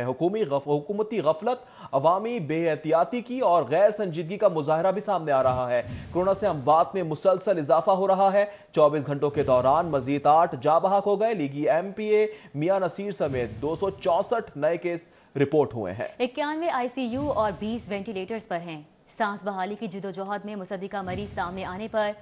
हुकूमती गफलत अवामी बेहतियाती की और गैर संजीदगी का मुजाहरा भी सामने आ रहा है कोरोना से अमवात में मुसलसल इजाफा हो रहा है चौबीस घंटों के दौरान मजीद आठ जा बहाक हो गए लीगी एम पी ए मियाँ नसीर समेत दो सौ चौसठ नए केस रिपोर्ट हुए हैं इक्यानवे आई सी यू और बीस वेंटिलेटर्स पर हैं सांस बहाली की जिदोजहद में मुसदिका मरीज सामने आने पर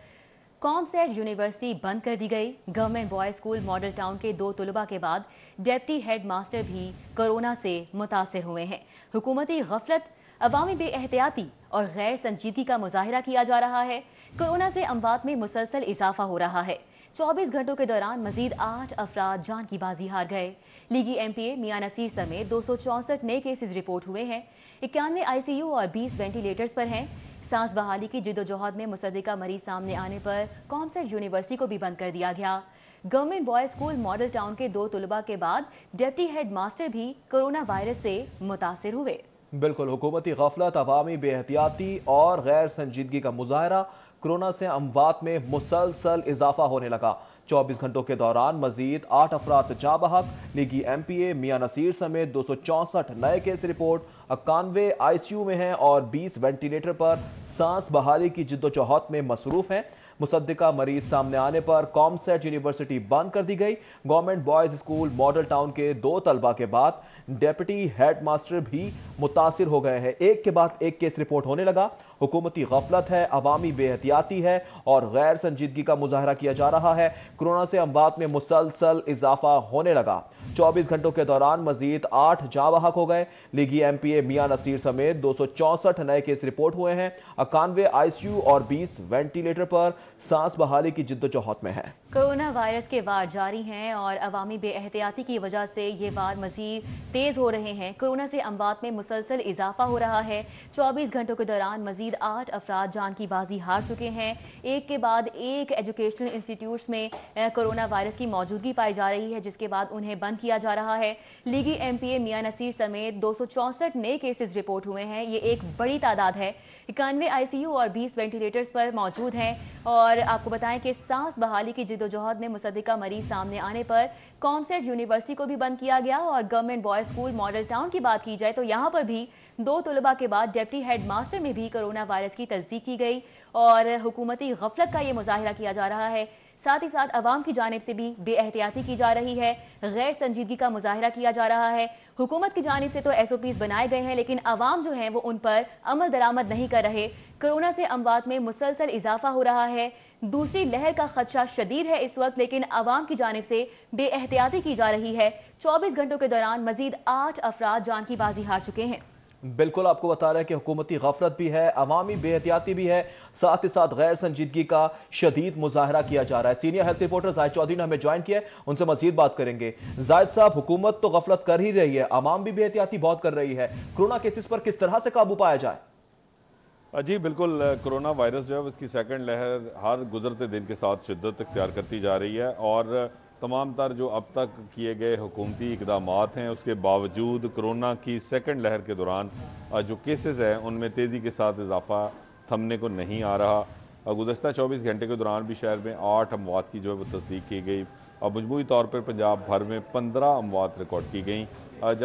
कॉमसेट यूनिवर्सिटी बंद कर दी गई government boys school model town के दो तलबा के बाद डेप्टी हेड मास्टर भी कोरोना से मुतासर हुए हैं हुकूमती गफलत अवामी बे एहतियाती और गैर संजीदगी का मुजाहरा किया जा रहा है कोरोना से अमवात में मुसलसल इजाफा हो रहा है चौबीस घंटों के दौरान मजीद आठ अफराद जान की बाजी हार गए लीगी एम पी ए मियाँ नसीर समेत दो सौ नए केसेज रिपोर्ट हुए हैं इक्यानवे आई सी यू और बीस वेंटिलेटर्स पर हैं सांस बहाली की जिदोजहद में मुसदिका मरीज सामने आने पर कॉमसेट यूनिवर्सिटी को भी बंद कर दिया गया government boys school model town के दो तलबा के बाद डिप्टी हेड मास्टर भी कोरोना वायरस से मुतासर हुए बिल्कुल हुकूमती गफलत अवामी बेहतियाती और गैर संजीदगी का मुजाहरा कोरोना से अमवात में मुसलसल इजाफा होने लगा 24 घंटों के दौरान मजीद आठ अफराद जा बहक निगी एम पी ए मियाँ नसीर समेत दो सौ चौंसठ नए केस रिपोर्ट इक्यानवे आई सी यू में हैं और बीस वेंटिलेटर पर सांस बहाली की जिद्दोजहद में मसरूफ हैं मुसद्दिका मरीज सामने आने पर कॉमसेट यूनिवर्सिटी बंद कर दी गई government boys school model town के दो तलबा के बाद डेप्टी हेड मास्टर भी मुतासर हो गए हैं एक के बाद एक केस रिपोर्ट होने लगा हुकूमती गफलत है अवामी बेहतियाती है और गैर संजीदगी का मुजाहरा किया जा रहा है कोरोना से अमवात में मुसलसल इजाफा होने लगा चौबीस घंटों के दौरान मजीद आठ जावाहक हो गए लीगी एम पी ए मियाँ नसीर समेत दो सौ चौंसठ नए केस रिपोर्ट हुए हैं इक्यानवे आई सी यू और बीस वेंटिलेटर पर सांस बहाली की जिद्दोजहद में है कोरोना वायरस के वार जारी हैं और अवामी बेहतियाती की वजह से ये वार मजीद तेज हो रहे हैं कोरोना से अमवात में मुसलसल इजाफा हो रहा है चौबीस घंटों के दौरान मजीद आठ अफराद जान की बाजी हार चुके हैं एक के बाद एक एजुकेशनल इंस्टीट्यूट में कोरोना वायरस की मौजूदगी पाई जा रही है जिसके बाद उन्हें बंद किया जा रहा है लीगी एम पी ए मियाँ नसीर समेत दो सौ चौंसठ नए केसेज रिपोर्ट हुए हैं ये एक बड़ी तादाद है इक्यानवे आई सी यू और बीस वेंटिलेटर्स पर मौजूद हैं और आपको बताएं कि सांस बहाली की जिदोजहद में मुसदा मरीज सामने आने पर कॉमसेट यूनिवर्सिटी को भी बंद किया गया और government boys school model town की बात की जाए तो यहाँ पर भी दो तलबा के बाद डेप्टी हेड मास्टर में भी कोरोना वायरस की तस्दीक की गई और हुकूमती गफलत का ये मुजाहरा किया जा रहा है साथ ही साथ अवाम की जानब से भी एहतियाती की जा रही है गैर संजीदगी का मुजाहरा किया जा रहा है हुकूमत की जानब से तो एस ओ पीज बनाए गए हैं लेकिन अवाम जो है वो उन पर अमल दरामद नहीं कर रहे कोरोना से अमवात में मुसलसल इजाफा हो रहा है दूसरी लहर का खदशा शदीद है इस वक्त लेकिन अवाम की जानब से एहतियाती की जा रही है चौबीस घंटों के दौरान मजीद आठ अफराद जान की बाजी हार चुके हैं बिल्कुल आपको बता रहा है कि हुकूमती गफलत भी है अवामी बेहतियाती भी है साथ ही साथ गैर संजीदगी का शदीद मुजाहरा किया जा रहा है सीनियर हेल्थ रिपोर्टर जायद चौधरी ने हमें ज्वाइन किया है उनसे मजीद बात करेंगे जायद साहब हुकूमत तो गफलत कर ही रही है अवाम भी बेहतियाती बहुत कर रही है कोरोना केसेस पर किस तरह से काबू पाया जाए जी बिल्कुल कोरोना वायरस जो है उसकी सेकेंड लहर हर गुजरते दिन के साथ शिद्दत अख्तियार करती जा रही है और तमाम तर जो अब तक किए गए हुकूमती इकदाम हैं उसके बावजूद कोरोना की सेकेंड लहर के दौरान जो केसेज़ हैं उनमें तेज़ी के साथ इजाफा थमने को नहीं आ रहा गुजशत चौबीस घंटे के दौरान भी शहर में आठ अमवात की जो है वो तस्दीक की गई और मजमू तौर पर पंजाब भर में पंद्रह अमवात रिकॉर्ड की गई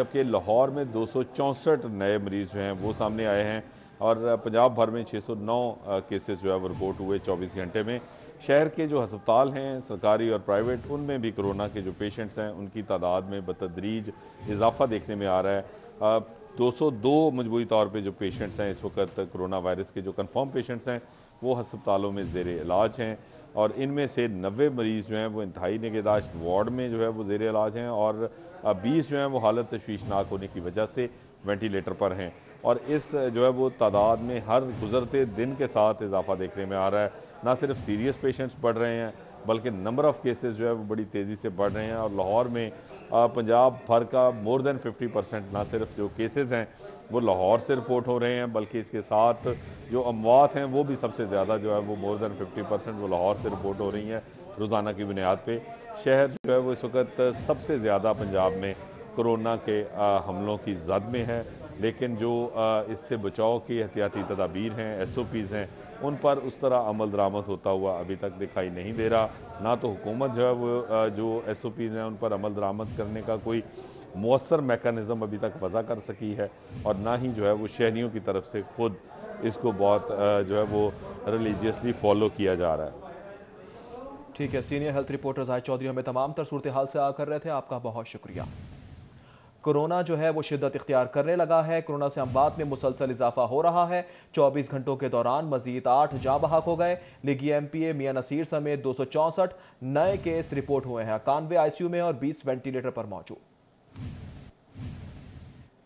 जबकि लाहौर में दो सौ चौंसठ नए मरीज़ जो हैं वो सामने आए हैं और पंजाब भर में नौ केसेस जो है वो रिपोर्ट हुए चौबीस घंटे में शहर के जो हस्पताल हैं सरकारी और प्राइवेट उनमें भी कोरोना के जो पेशेंट्स हैं उनकी तादाद में बतदरीज इजाफा देखने में आ रहा है आ, 202 मजबूरी तौर पे जो पेशेंट्स हैं इस वक्त कोरोना वायरस के जो कंफर्म पेशेंट्स हैं वो हस्पतालों में जेर इलाज हैं और इनमें से नबे मरीज़ जो हैं वो इंतहाई निगहदाश्त वार्ड में जो है वो जेर इलाज हैं और बीस जो हैं वो हालत तशवीशनाक होने की वजह से वेंटिलेटर पर हैं और इस जो है वो तादाद में हर गुजरते दिन के साथ इजाफा देखने में आ रहा है ना सिर्फ सीरियस पेशेंट्स बढ़ रहे हैं बल्कि नंबर ऑफ़ केसेस जो है वो बड़ी तेज़ी से बढ़ रहे हैं और लाहौर में पंजाब भर का मोर देन 50 परसेंट ना सिर्फ जो केसेस हैं वो लाहौर से रिपोर्ट हो रहे हैं बल्कि इसके साथ जो अमवात हैं वो भी सबसे ज़्यादा जो है वो मोर देन 50 परसेंट वो लाहौर से रिपोर्ट हो रही हैं रोज़ाना की बुनियाद पर शहर जो है वो इस वक्त सबसे ज़्यादा पंजाब में कोरोना के हमलों की जद में है लेकिन जो इससे बचाव की एहतियाती तदाबीर हैं एस ओ पीज़ हैं उन पर उस तरह अमल दरामद होता हुआ अभी तक दिखाई नहीं दे रहा ना तो हुकूमत जो है वो जो एस ओ पीज़ हैं उन पर अमल दरामद करने का कोई मौसर मेकानिज़म अभी तक वज़ा कर सकी है और ना ही जो है वो शहरीों की तरफ से खुद इसको बहुत जो है वो रिलीजियसली फॉलो किया जा रहा है ठीक है सीनियर हेल्थ रिपोर्टर आज चौधरी हमें तमाम तर सूरत हाल से आ कर रहे थे आपका बहुत शुक्रिया कोरोना जो है वो शिदत इख्तियार करने लगा है कोरोना से अमवात में मुसलसल इजाफा हो रहा है चौबीस घंटों के दौरान मजीद आठ जाँ बहाक हो गए लिगी एम पी ए मियाँ नसीर समेत दो सौ चौंसठ नए केस रिपोर्ट हुए हैं इक्यानवे आई सी यू में और बीस वेंटिलेटर पर मौजूद